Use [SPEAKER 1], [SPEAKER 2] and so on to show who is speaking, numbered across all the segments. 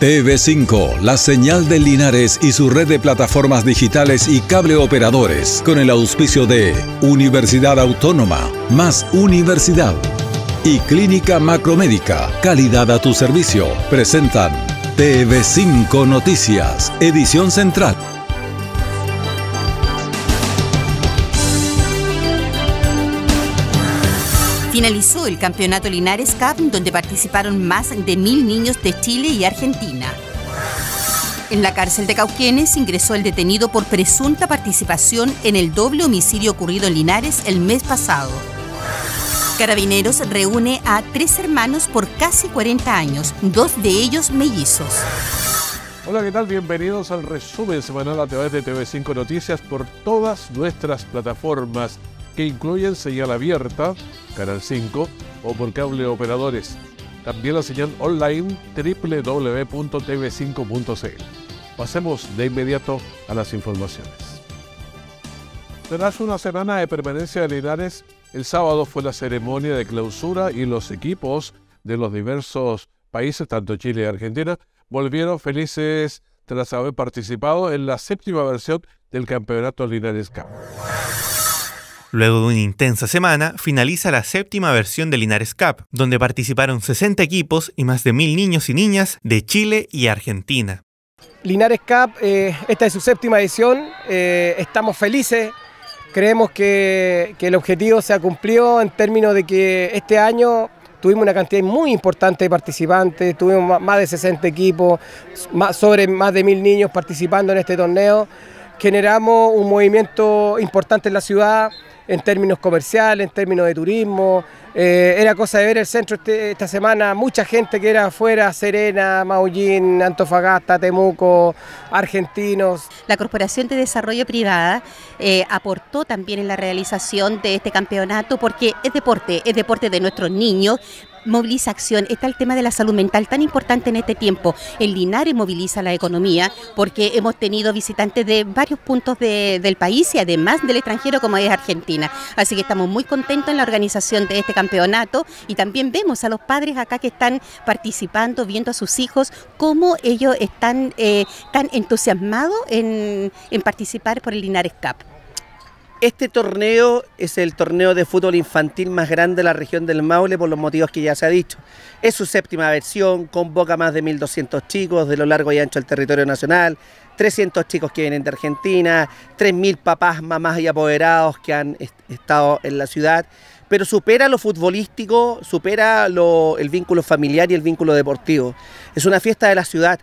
[SPEAKER 1] TV5, la señal de Linares y su red de plataformas digitales y cable operadores, con el auspicio de Universidad Autónoma, más Universidad y Clínica Macromédica, calidad a tu servicio, presentan TV5 Noticias, edición central.
[SPEAKER 2] Finalizó el campeonato Linares Cup, donde participaron más de mil niños de Chile y Argentina. En la cárcel de Cauquienes ingresó el detenido por presunta participación en el doble homicidio ocurrido en Linares el mes pasado. Carabineros reúne a tres hermanos por casi 40 años, dos de ellos mellizos.
[SPEAKER 1] Hola, ¿qué tal? Bienvenidos al resumen semanal a través de TV5 Noticias por todas nuestras plataformas que incluyen señal abierta, Canal 5, o por cable operadores. También la señal online www.tv5.cl. Pasemos de inmediato a las informaciones. Tras una semana de permanencia de Linares, el sábado fue la ceremonia de clausura y los equipos de los diversos países, tanto Chile y Argentina, volvieron felices tras haber participado en la séptima versión del Campeonato Linares Cup.
[SPEAKER 3] Luego de una intensa semana, finaliza la séptima versión de Linares Cup, donde participaron 60 equipos y más de mil niños y niñas de Chile y Argentina. Linares Cup, eh, esta es su séptima edición, eh, estamos felices, creemos que, el objetivo se ha cumplido en términos de que este año tuvimos una cantidad muy importante de participantes, tuvimos más de 60 equipos, sobre más de mil niños participando en este torneo generamos un movimiento importante en la ciudad en términos comerciales, en términos de turismo. Eh, era cosa de ver el centro este, esta semana, mucha gente que era
[SPEAKER 2] afuera, Serena, Maullín, Antofagasta, Temuco, argentinos. La Corporación de Desarrollo Privada eh, aportó también en la realización de este campeonato porque es deporte, es deporte de nuestros niños, movilización, está el tema de la salud mental tan importante en este tiempo. El Linares moviliza la economía porque hemos tenido visitantes de varios puntos del país y además del extranjero como es Argentina. Así que estamos muy contentos en la organización de este campeonato y también vemos a los padres acá que están participando, viendo a sus hijos, cómo ellos están eh, tan entusiasmados en, en participar por el Linares Cup.
[SPEAKER 3] Este torneo es el torneo de fútbol infantil más grande de la región del Maule por los motivos que ya se ha dicho. Es su séptima versión, convoca más de 1.200 chicos de lo largo y ancho del territorio nacional, 300 chicos que vienen de Argentina, 3.000 papás, mamás y apoderados que han estado en la ciudad, pero supera lo futbolístico, supera el vínculo familiar y el vínculo deportivo. Es una fiesta de la ciudad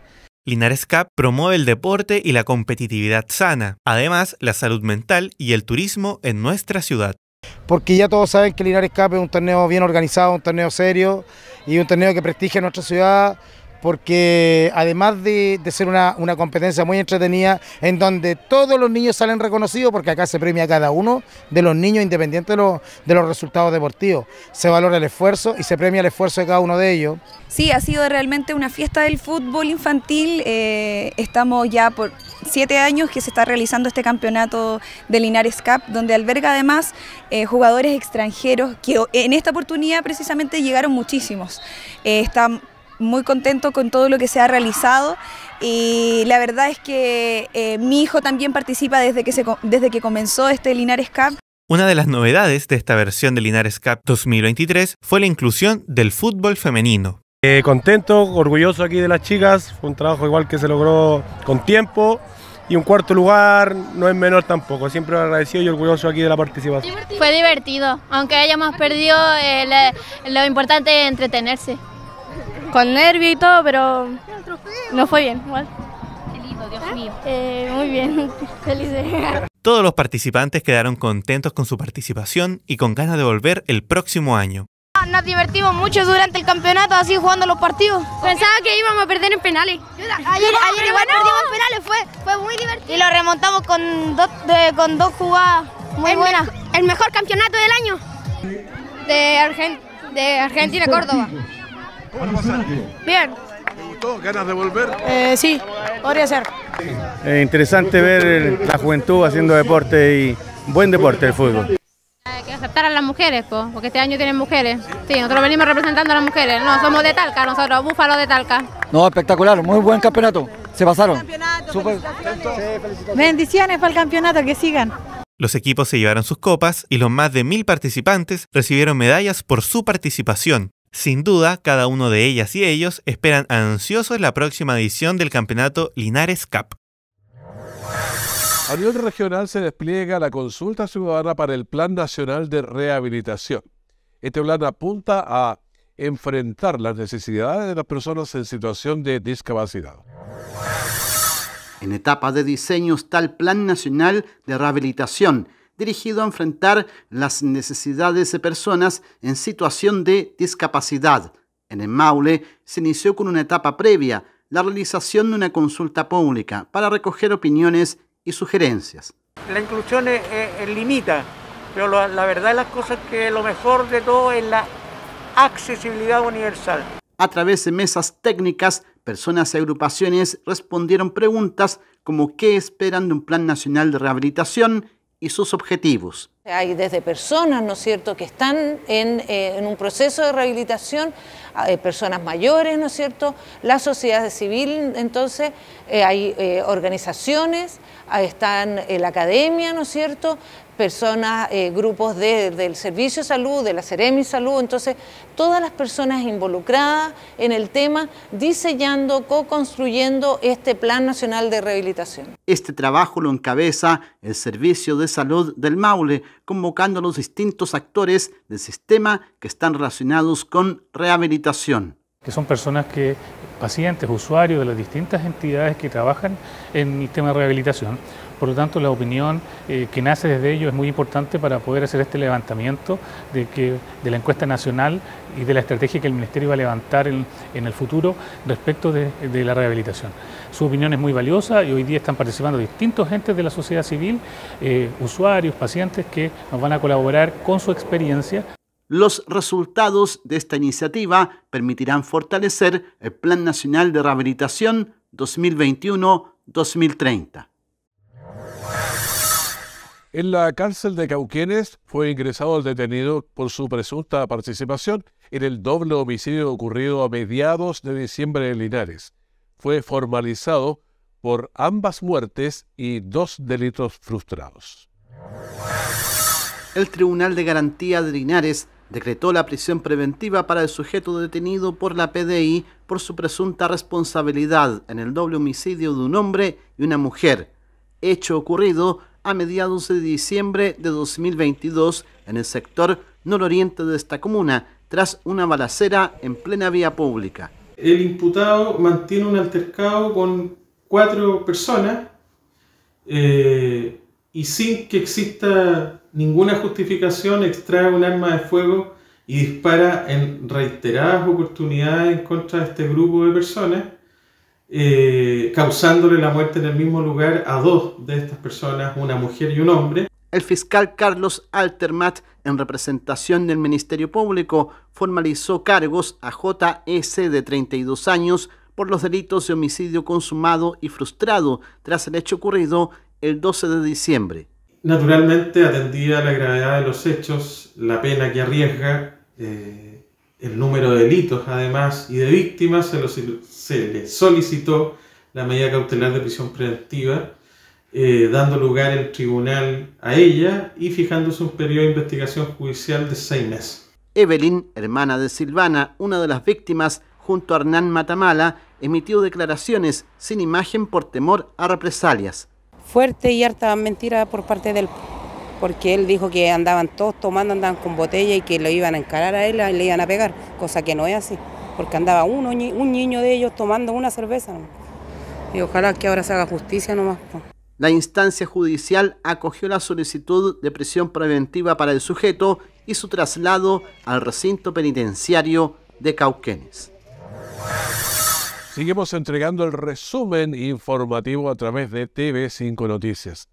[SPEAKER 3] Linares promueve el deporte y la competitividad sana, además la salud mental y el turismo en nuestra ciudad.
[SPEAKER 4] Porque ya todos saben que Linares Cap es un torneo bien organizado, un torneo serio y un torneo que prestigia nuestra ciudad, porque además de, ser una, competencia muy entretenida, en donde todos los niños salen reconocidos, porque acá se premia a cada uno de los niños independiente de, los resultados deportivos, se valora el esfuerzo y se premia el esfuerzo de cada uno de ellos. Sí, ha sido
[SPEAKER 5] realmente una fiesta del fútbol infantil, eh, estamos ya por siete años que se está realizando este campeonato del Linares Cup, donde alberga además eh, jugadores extranjeros que en esta oportunidad precisamente llegaron muchísimos. Eh, muy contento con todo lo que se ha realizado y la verdad es que eh, mi hijo también participa desde que, desde que comenzó este Linares Cup.
[SPEAKER 3] Una de las novedades de esta versión de Linares Cup 2023 fue la inclusión del fútbol femenino. Eh, contento, orgulloso aquí de las chicas, fue un trabajo igual que se logró con tiempo y un cuarto lugar no es menor tampoco. Siempre agradecido y orgulloso aquí de la participación.
[SPEAKER 2] Fue divertido, aunque hayamos perdido, eh, lo importante es entretenerse con nervio y todo, pero no fue bien igual. Qué lindo, Dios ¿Ah? mío. Eh, muy bien,
[SPEAKER 3] Todos los participantes quedaron contentos con su participación y con ganas de volver el próximo año.
[SPEAKER 2] Ah, nos divertimos mucho durante el campeonato, así jugando los partidos. Pensaba que íbamos a perder en penales. Ayer, ayer igual perdimos penales, fue, fue muy divertido. Y lo remontamos con dos, con dos jugadas muy buenas. el mejor campeonato del año. De, Argen, de Argentina-Córdoba. Bien.
[SPEAKER 1] ¿Te gustó? ¿Ganas de volver?
[SPEAKER 2] Eh, sí, podría ser.
[SPEAKER 3] Eh, interesante ver la juventud haciendo deporte y buen deporte el fútbol.
[SPEAKER 2] Hay que aceptar a las mujeres, porque este año tienen mujeres. Sí, nosotros venimos representando a las mujeres. No, somos de Talca, nosotros, búfalos de Talca.
[SPEAKER 3] No, espectacular, muy buen campeonato. Se pasaron. Bendiciones para el campeonato, que sigan. Los equipos se llevaron sus copas y los más de mil participantes recibieron medallas por su participación. Sin duda, cada uno de ellas y ellos esperan ansiosos la próxima edición del campeonato Linares Cup.
[SPEAKER 1] A nivel regional se despliega la consulta ciudadana para el Plan Nacional de Rehabilitación. Este plan apunta a enfrentar las necesidades de las personas en situación de discapacidad. En etapa de diseño está
[SPEAKER 4] el Plan Nacional de Rehabilitación, dirigido a enfrentar las necesidades de personas en situación de discapacidad. En el Maule se inició con una etapa previa, la realización de una consulta pública para recoger opiniones y sugerencias.
[SPEAKER 3] La inclusión es, limita, pero la, verdad las cosas es que lo mejor de todo es la accesibilidad universal.
[SPEAKER 4] A través de mesas técnicas, personas y agrupaciones respondieron preguntas como qué esperan de un plan nacional de rehabilitación y sus objetivos.
[SPEAKER 3] Hay desde personas, ¿no es cierto?, que están en, eh, un proceso de rehabilitación, personas mayores, ¿no es cierto?, la sociedad civil, entonces, eh, hay eh, organizaciones, están la academia, ¿no es cierto?, personas, eh, grupos del Servicio de Salud, de la Ceremi Salud, entonces todas las personas involucradas en el tema, diseñando, co-construyendo este Plan Nacional de Rehabilitación.
[SPEAKER 4] Este trabajo lo encabeza el Servicio de Salud del Maule, convocando a los distintos actores del sistema que están relacionados con rehabilitación.
[SPEAKER 3] Que son personas que pacientes, usuarios de las distintas entidades que trabajan en el tema de rehabilitación. Por lo tanto, la opinión eh, que nace desde ellos es muy importante para poder hacer este levantamiento de, que, de la encuesta nacional y de la estrategia que el Ministerio va a levantar en, el futuro respecto de, la rehabilitación. Su opinión es muy valiosa y hoy día están participando distintos entes de la sociedad civil, eh, usuarios, pacientes que nos van a colaborar con su experiencia.
[SPEAKER 4] Los resultados de esta iniciativa permitirán fortalecer el Plan Nacional de Rehabilitación 2021-2030.
[SPEAKER 1] En la cárcel de Cauquienes fue ingresado el detenido por su presunta participación en el doble homicidio ocurrido a mediados de diciembre en Linares. Fue formalizado por ambas muertes y dos delitos frustrados. El Tribunal de Garantía de
[SPEAKER 4] Linares decretó la prisión preventiva para el sujeto detenido por la PDI por su presunta responsabilidad en el doble homicidio de un hombre y una mujer, hecho ocurrido a mediados de diciembre de 2022 en el sector nororiente de esta comuna, tras una balacera en plena vía pública.
[SPEAKER 1] El imputado mantiene un altercado con cuatro personas eh, y sin que exista ninguna justificación, extrae un arma de fuego y dispara en reiteradas oportunidades en contra de este grupo de personas, eh, causándole la muerte en el mismo lugar a dos de estas personas, una mujer y un hombre.
[SPEAKER 4] El fiscal Carlos Altermat, en representación del Ministerio Público, formalizó cargos a JS de 32 años por los delitos de homicidio consumado y frustrado tras el hecho ocurrido
[SPEAKER 1] el 12 de
[SPEAKER 4] diciembre.
[SPEAKER 1] Naturalmente, atendida la gravedad de los hechos, la pena que arriesga, eh, el número de delitos además y de víctimas, se, le solicitó la medida cautelar de prisión preventiva, eh, dando lugar el tribunal a ella y fijándose un periodo de investigación judicial de seis meses.
[SPEAKER 4] Evelyn, hermana de Silvana, una de las víctimas, junto a Hernán Matamala, emitió declaraciones sin imagen por temor a represalias fuerte
[SPEAKER 2] y harta mentira por parte de él, porque él dijo que andaban todos tomando, andaban con botella y que lo iban a encarar a él y le iban a pegar, cosa que no es así, porque andaba uno, un niño de ellos tomando una cerveza. Y ojalá que ahora se haga justicia nomás. La
[SPEAKER 4] instancia judicial acogió la solicitud de prisión preventiva para el sujeto y su traslado al recinto penitenciario de Cauquenes.
[SPEAKER 1] Seguimos entregando el resumen informativo a través de TV5 Noticias.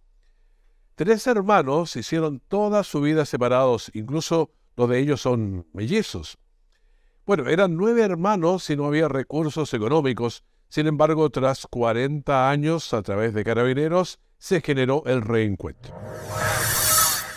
[SPEAKER 1] Tres hermanos hicieron toda su vida separados, incluso los de ellos son mellizos. Bueno, eran nueve hermanos y no había recursos económicos. Sin embargo, tras 40 años, a través de carabineros, se generó el reencuentro.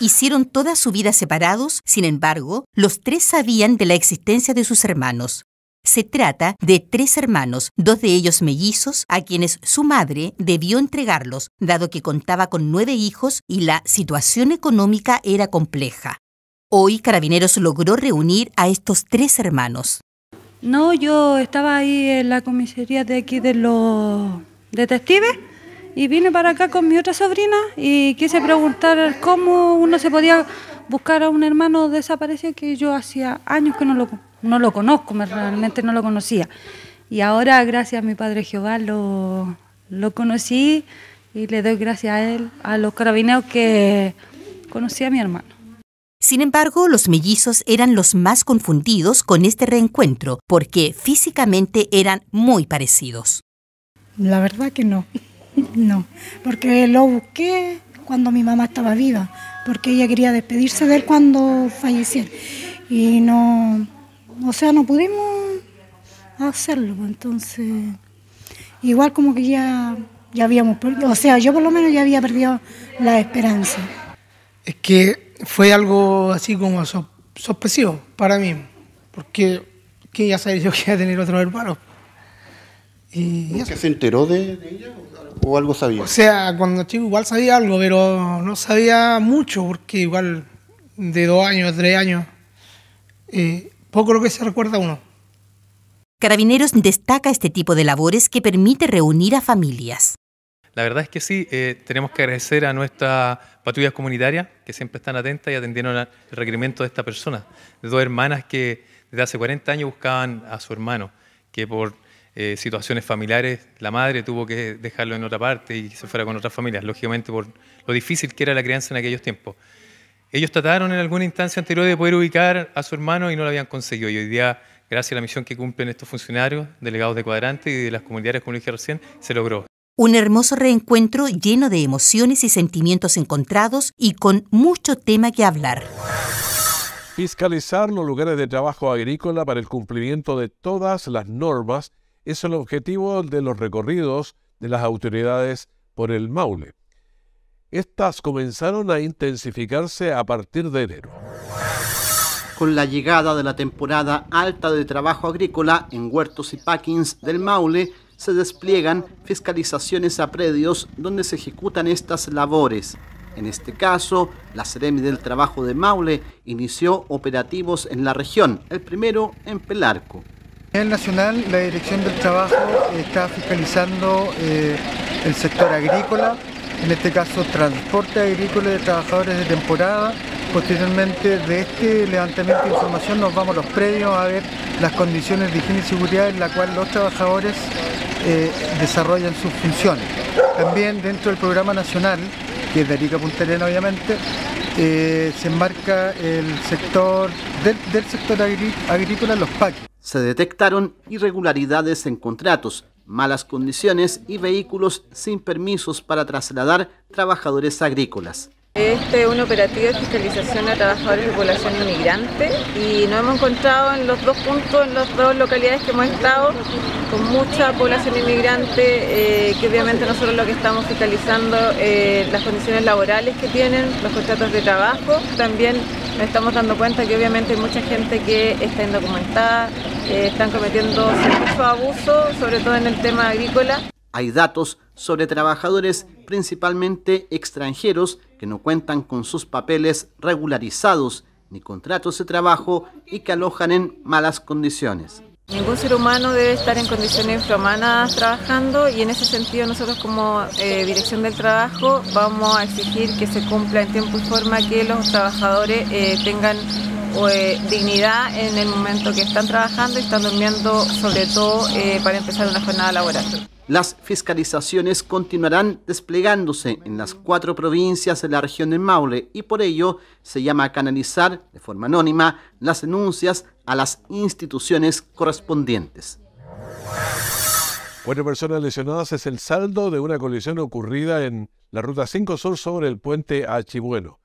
[SPEAKER 2] Hicieron toda su vida separados, sin embargo, los tres sabían de la existencia de sus hermanos. Se trata de tres hermanos, dos de ellos mellizos, a quienes su madre debió entregarlos, dado que contaba con nueve hijos y la situación económica era compleja. Hoy Carabineros logró reunir a estos tres hermanos.
[SPEAKER 5] No, yo estaba ahí en
[SPEAKER 4] la comisaría de aquí de los detectives y vine para acá con mi otra sobrina y quise preguntar cómo uno se podía buscar a un hermano desaparecido
[SPEAKER 2] que yo hacía años que no lo, conozco, me, realmente no lo conocía. Y ahora, gracias a mi Padre Jehová, lo, lo conocí y le doy gracias a
[SPEAKER 4] él, a los carabineros que conocí a mi hermano.
[SPEAKER 2] Sin embargo, los mellizos eran los más confundidos con este reencuentro porque físicamente eran muy parecidos. La verdad que no, no, porque lo busqué cuando mi mamá estaba viva, porque ella quería despedirse de él cuando falleciera. Y no, o sea, no pudimos hacerlo, pues, entonces, igual como que ya, ya habíamos, o sea, yo por lo menos ya había perdido la esperanza.
[SPEAKER 3] Es que fue algo así como sospechoso para mí, porque que ya sabía yo que iba a tener otro hermano, eh, y se
[SPEAKER 5] enteró de, ella o algo sabía? O
[SPEAKER 3] sea, cuando chico igual sabía algo, pero no sabía mucho porque igual de dos años, tres años,
[SPEAKER 2] eh, poco lo que se recuerda uno. Carabineros destaca este tipo de labores que permite reunir a familias.
[SPEAKER 3] La verdad es que sí, eh, tenemos que agradecer a nuestra patrullas comunitarias que siempre están atentas y atendieron el requerimiento de esta persona, de dos hermanas que desde hace 40 años buscaban a su hermano, que por eh, situaciones familiares, la madre tuvo que dejarlo en otra parte y se fuera con otras familias, lógicamente por lo difícil que era la crianza en aquellos tiempos. Ellos trataron en alguna instancia anterior de poder ubicar a su hermano y no lo habían conseguido. Y hoy día, gracias a la misión que cumplen estos funcionarios, delegados de cuadrante y de las comunidades, como dije recién, se logró.
[SPEAKER 2] Un hermoso reencuentro lleno de emociones y sentimientos encontrados y con mucho tema que hablar.
[SPEAKER 1] Fiscalizar los lugares de trabajo agrícola para el cumplimiento de todas las normas es el objetivo de los recorridos de las autoridades por el Maule. Estas comenzaron a intensificarse a partir de enero.
[SPEAKER 4] Con la llegada de la temporada alta de trabajo agrícola en huertos y packings del Maule, se despliegan fiscalizaciones a predios donde se ejecutan estas labores. En este caso, la Seremi del Trabajo de Maule inició operativos en la región, el primero en Pelarco.
[SPEAKER 5] A nivel nacional, la Dirección del
[SPEAKER 3] Trabajo está fiscalizando eh, el sector agrícola, en este caso transporte agrícola de trabajadores de temporada. Posteriormente de este levantamiento de información nos vamos a los predios a ver las condiciones de higiene y seguridad en las cuales los trabajadores eh, desarrollan sus funciones. También dentro del programa nacional,
[SPEAKER 4] que es de Arica Punta obviamente, eh, se enmarca el sector, del, sector agrícola, los PACI se detectaron irregularidades en contratos, malas condiciones y vehículos sin permisos para trasladar trabajadores agrícolas.
[SPEAKER 3] Este es un operativo de fiscalización a trabajadores de población inmigrante y nos hemos encontrado en los dos puntos, en las dos localidades que hemos estado, con mucha población inmigrante, eh, que obviamente nosotros lo que estamos fiscalizando eh, las condiciones laborales que tienen, los contratos de trabajo. También nos estamos dando cuenta que obviamente hay mucha gente que está indocumentada, eh, están cometiendo mucho abuso, sobre todo en el tema agrícola.
[SPEAKER 4] Hay datos sobre trabajadores principalmente extranjeros que no cuentan con sus papeles regularizados ni contratos de trabajo y que alojan en malas condiciones.
[SPEAKER 3] Ningún ser humano debe estar en condiciones infrahumanas trabajando y en ese sentido nosotros como eh, Dirección del Trabajo vamos a exigir que se cumpla en tiempo y forma que los trabajadores eh, tengan eh, dignidad en el momento que están trabajando y están durmiendo sobre todo para empezar una jornada laboral.
[SPEAKER 4] Las fiscalizaciones continuarán desplegándose en las cuatro provincias de la región de Maule y por ello se llama a canalizar de forma anónima las denuncias a las instituciones correspondientes.
[SPEAKER 1] Cuatro personas lesionadas es el saldo de una colisión ocurrida en la Ruta 5 Sur sobre el puente Achibueno.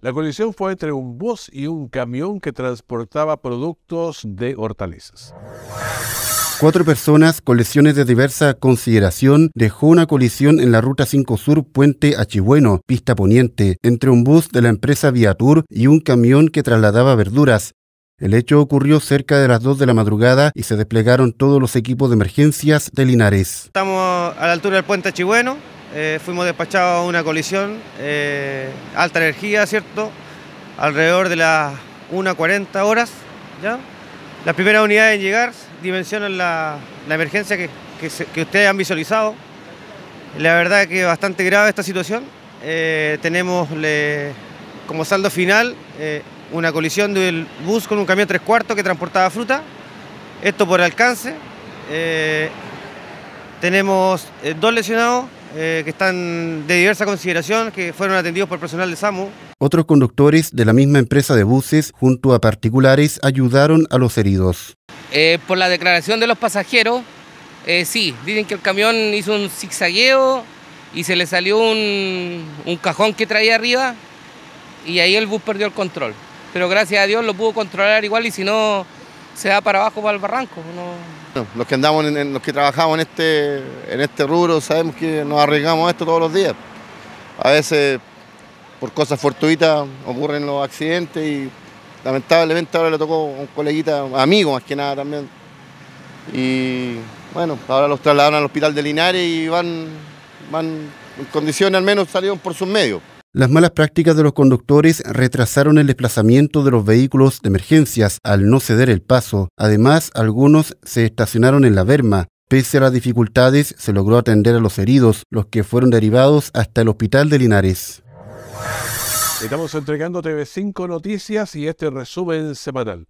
[SPEAKER 1] La colisión fue entre un bus y un camión que transportaba productos de hortalizas.
[SPEAKER 5] Cuatro personas con lesiones de diversa consideración dejó una colisión en la ruta 5 Sur Puente Achibueno, pista poniente, entre un bus de la empresa Tour y un camión que trasladaba verduras. El hecho ocurrió cerca de las 2 de la madrugada y se desplegaron todos los equipos de emergencias de Linares.
[SPEAKER 3] Estamos a la altura del puente Achibueno, eh, fuimos despachados a una colisión, eh, alta energía, ¿cierto? Alrededor de las 1.40 horas, ¿ya? Las primeras unidades en llegar dimensionan la, emergencia que, ustedes han visualizado. La verdad que es bastante grave esta situación. Eh, tenemos como saldo final eh, una colisión del bus con un camión tres cuartos que transportaba fruta. Esto por alcance. Eh, tenemos dos lesionados que están de diversa consideración, que fueron atendidos por personal de SAMU,
[SPEAKER 5] otros conductores de la misma empresa de buses junto a particulares ayudaron a los heridos.
[SPEAKER 3] Eh, por la declaración de los pasajeros, eh, sí, dicen que el camión hizo un zigzagueo y se le salió un, cajón que traía arriba y ahí el bus perdió el control. Pero gracias a Dios lo pudo controlar igual y si no se da para abajo para el barranco.
[SPEAKER 4] Los que andamos, en,
[SPEAKER 5] los que trabajamos en este, en este rubro sabemos que nos arriesgamos a esto todos los días. A veces por cosas fortuitas ocurren los accidentes y lamentablemente ahora le tocó a un coleguita, amigo más que nada también.
[SPEAKER 3] Y
[SPEAKER 5] bueno, ahora los trasladan al hospital de Linares y van, van en condiciones al menos salieron por sus medios. Las malas prácticas de los conductores retrasaron el desplazamiento de los vehículos de emergencias al no ceder el paso. Además, algunos se estacionaron en la berma. Pese a las dificultades, se logró atender a los heridos, los que fueron derivados hasta el hospital de Linares.
[SPEAKER 1] Estamos entregando TV5 Noticias y este resumen semanal.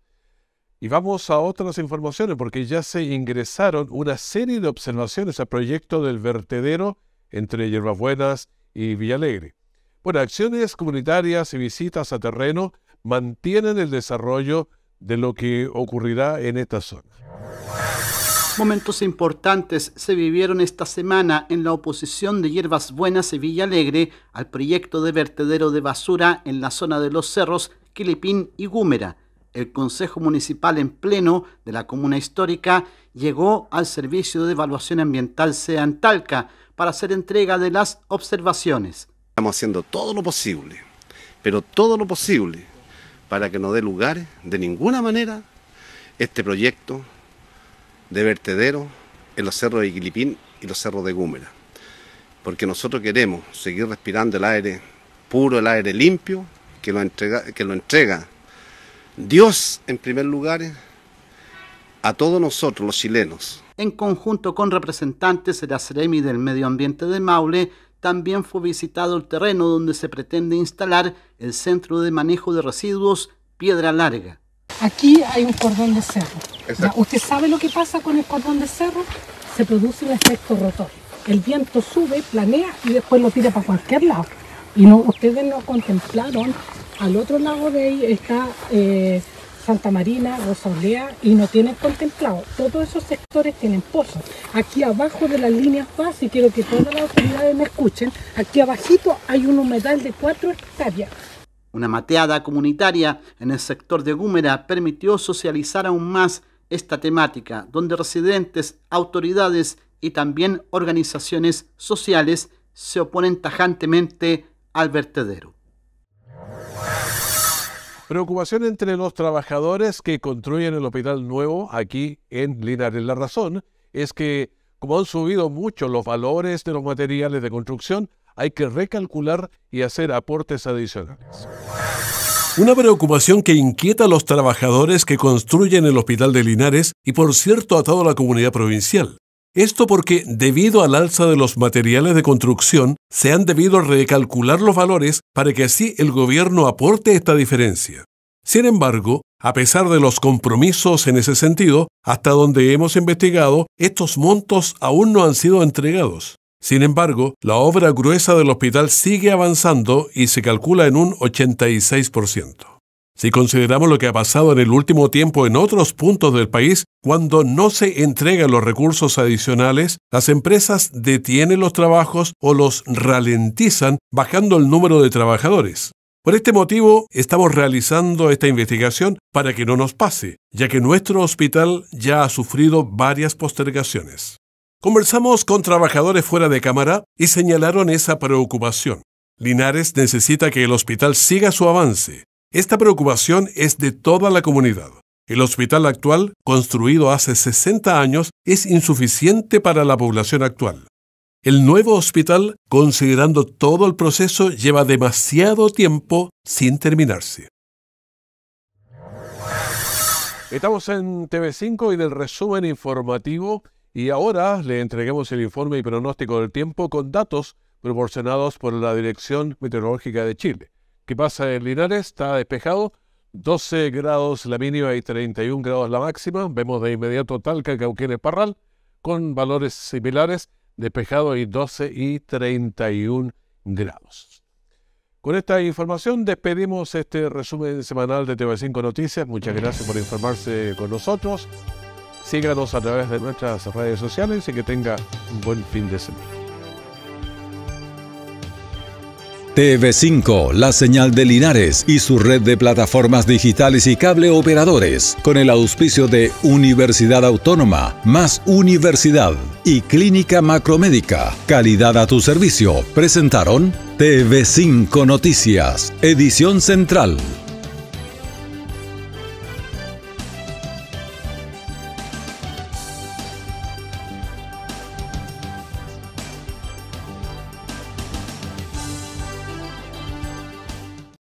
[SPEAKER 1] Y vamos a otras informaciones porque ya se ingresaron una serie de observaciones al proyecto del vertedero entre Yerba Buenas y Villalegre. Bueno, acciones comunitarias y visitas a terreno mantienen el desarrollo de lo que ocurrirá en esta zona. Momentos
[SPEAKER 4] importantes se vivieron esta semana en la oposición de Hierbas Buenas y Alegre al proyecto de vertedero de basura en la zona de los cerros Quilipín y Gúmera. El Consejo Municipal en pleno de la comuna histórica llegó al Servicio de Evaluación Ambiental Antalca para hacer entrega de las observaciones. Estamos haciendo todo lo posible, pero todo lo posible, para que no dé lugar
[SPEAKER 5] de ninguna manera este proyecto de vertedero en los cerros de Quilipín y los cerros de Gúmera. Porque nosotros queremos seguir respirando el aire puro, el aire limpio, que lo entrega, que lo entrega Dios en primer lugar a todos nosotros los chilenos.
[SPEAKER 4] En conjunto con representantes de la Ceremi del Medio Ambiente de Maule, también fue visitado el terreno donde se pretende instalar el Centro de Manejo de Residuos Piedra Larga.
[SPEAKER 2] Aquí hay un cordón de cerro. ¿Usted sabe lo que pasa con el cordón de cerro? Se produce un efecto rotor. El viento sube, planea y después lo tira para cualquier lado. Y no, ustedes no contemplaron, al otro lado de ahí está eh, Santa Marina, Rosolea y no tienen contemplado. Todos esos sectores tienen pozos. Aquí abajo de las líneas básicas y quiero que todas las autoridades me escuchen, aquí abajito hay un humedal de 4 hectáreas
[SPEAKER 4] una mateada comunitaria en el sector de Gúmera permitió socializar aún más esta temática, donde residentes, autoridades y también organizaciones sociales se oponen tajantemente
[SPEAKER 1] al vertedero. Preocupación entre los trabajadores que construyen el hospital nuevo aquí en Linares. La razón es que, como han subido mucho los valores de los materiales de construcción, hay que recalcular y hacer aportes adicionales. Una preocupación que inquieta a los trabajadores que construyen el Hospital de Linares y por cierto a toda la comunidad provincial. Esto porque, debido al alza de los materiales de construcción, se han debido recalcular los valores para que así el gobierno aporte esta diferencia. Sin embargo, a pesar de los compromisos en ese sentido, hasta donde hemos investigado, estos montos aún no han sido entregados. Sin embargo, la obra gruesa del hospital sigue avanzando y se calcula en un 86%. Si consideramos lo que ha pasado en el último tiempo en otros puntos del país, cuando no se entregan los recursos adicionales, las empresas detienen los trabajos o los ralentizan bajando el número de trabajadores. Por este motivo, estamos realizando esta investigación para que no nos pase, ya que nuestro hospital ya ha sufrido varias postergaciones. Conversamos con trabajadores fuera de cámara y señalaron esa preocupación. Linares necesita que el hospital siga su avance. Esta preocupación es de toda la comunidad. El hospital actual, construido hace 60 años, es insuficiente para la población actual. El nuevo hospital, considerando todo el proceso, lleva demasiado tiempo sin terminarse. Estamos en TV5 y del resumen informativo y ahora le entreguemos el informe y pronóstico del tiempo con datos proporcionados por la Dirección Meteorológica de Chile. ¿Qué pasa en Linares? Está despejado, 12 grados la mínima y 31 grados la máxima. Vemos de inmediato Talca, Cauquienes Parral con valores similares, despejado y 12 y 31 grados. Con esta información despedimos este resumen semanal de TV5 Noticias. Muchas gracias por informarse con nosotros. Síganos a través de nuestras redes sociales y que tenga un buen fin de semana. TV5, la señal de Linares y su red de plataformas digitales y cable operadores, con el auspicio de Universidad Autónoma, más Universidad y Clínica Macromédica, calidad a tu servicio, presentaron TV5 Noticias, edición central.